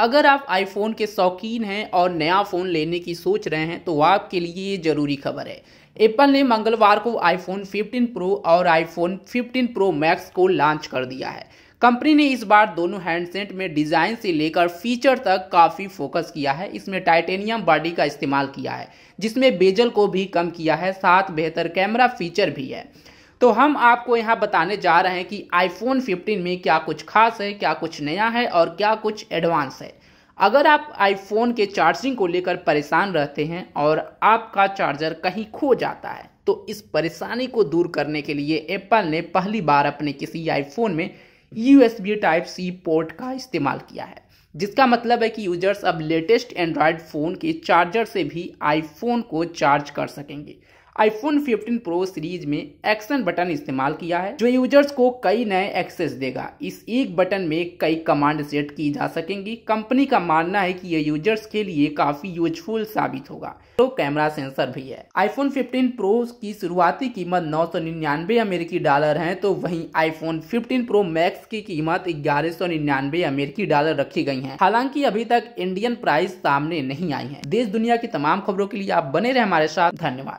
अगर आप आईफोन के शौकीन हैं और नया फ़ोन लेने की सोच रहे हैं तो आपके लिए ये ज़रूरी खबर है एप्पल ने मंगलवार को आईफोन 15 प्रो और आईफोन 15 प्रो मैक्स को लॉन्च कर दिया है कंपनी ने इस बार दोनों हैंडसेट में डिज़ाइन से लेकर फीचर तक काफ़ी फोकस किया है इसमें टाइटेनियम बॉडी का इस्तेमाल किया है जिसमें बेजल को भी कम किया है साथ बेहतर कैमरा फीचर भी है तो हम आपको यहाँ बताने जा रहे हैं कि आईफोन 15 में क्या कुछ खास है क्या कुछ नया है और क्या कुछ एडवांस है अगर आप आईफोन के चार्जिंग को लेकर परेशान रहते हैं और आपका चार्जर कहीं खो जाता है तो इस परेशानी को दूर करने के लिए एप्पल ने पहली बार अपने किसी आईफोन में यू टाइप सी पोर्ट का इस्तेमाल किया है जिसका मतलब है कि यूजर्स अब लेटेस्ट एंड्रॉयड फ़ोन के चार्जर से भी आईफोन को चार्ज कर सकेंगे आईफोन 15 प्रो सीरीज में एक्शन बटन इस्तेमाल किया है जो यूजर्स को कई नए एक्सेस देगा इस एक बटन में कई कमांड सेट की जा सकेंगी कंपनी का मानना है कि यह यूजर्स के लिए काफी यूजफुल साबित होगा तो कैमरा सेंसर भी है आईफोन 15 प्रो की शुरुआती कीमत नौ अमेरिकी डॉलर है तो वही आईफोन फिफ्टीन प्रो मैक्स की कीमत ग्यारह अमेरिकी डॉलर रखी गई है हालांकि अभी तक इंडियन प्राइस सामने नहीं आई है देश दुनिया की तमाम खबरों के लिए आप बने रहे हमारे साथ धन्यवाद